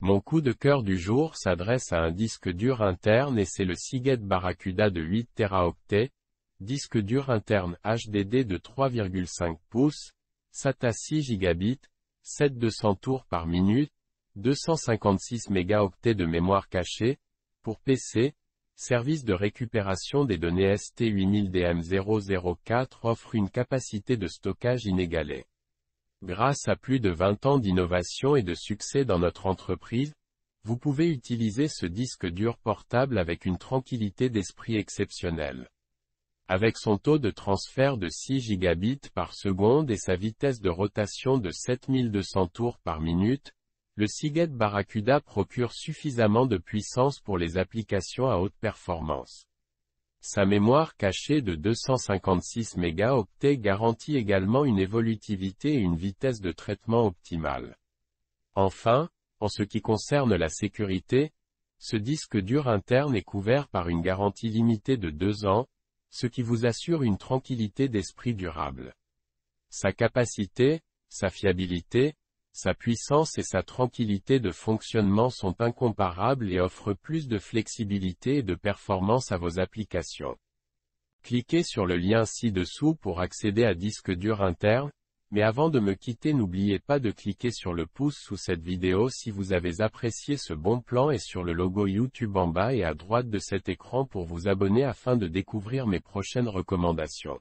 Mon coup de cœur du jour s'adresse à un disque dur interne et c'est le Seagate Barracuda de 8 teraoctets, disque dur interne HDD de 3,5 pouces, SATA 6 gigabits, 7200 tours par minute, 256 mégaoctets de mémoire cachée, pour PC, service de récupération des données ST8000DM004 offre une capacité de stockage inégalée. Grâce à plus de 20 ans d'innovation et de succès dans notre entreprise, vous pouvez utiliser ce disque dur portable avec une tranquillité d'esprit exceptionnelle. Avec son taux de transfert de 6 gigabits par seconde et sa vitesse de rotation de 7200 tours par minute, le Seagate Barracuda procure suffisamment de puissance pour les applications à haute performance. Sa mémoire cachée de 256 mégaoctets garantit également une évolutivité et une vitesse de traitement optimale. Enfin, en ce qui concerne la sécurité, ce disque dur interne est couvert par une garantie limitée de 2 ans, ce qui vous assure une tranquillité d'esprit durable. Sa capacité, sa fiabilité, sa puissance et sa tranquillité de fonctionnement sont incomparables et offrent plus de flexibilité et de performance à vos applications. Cliquez sur le lien ci-dessous pour accéder à disque dur interne, mais avant de me quitter n'oubliez pas de cliquer sur le pouce sous cette vidéo si vous avez apprécié ce bon plan et sur le logo YouTube en bas et à droite de cet écran pour vous abonner afin de découvrir mes prochaines recommandations.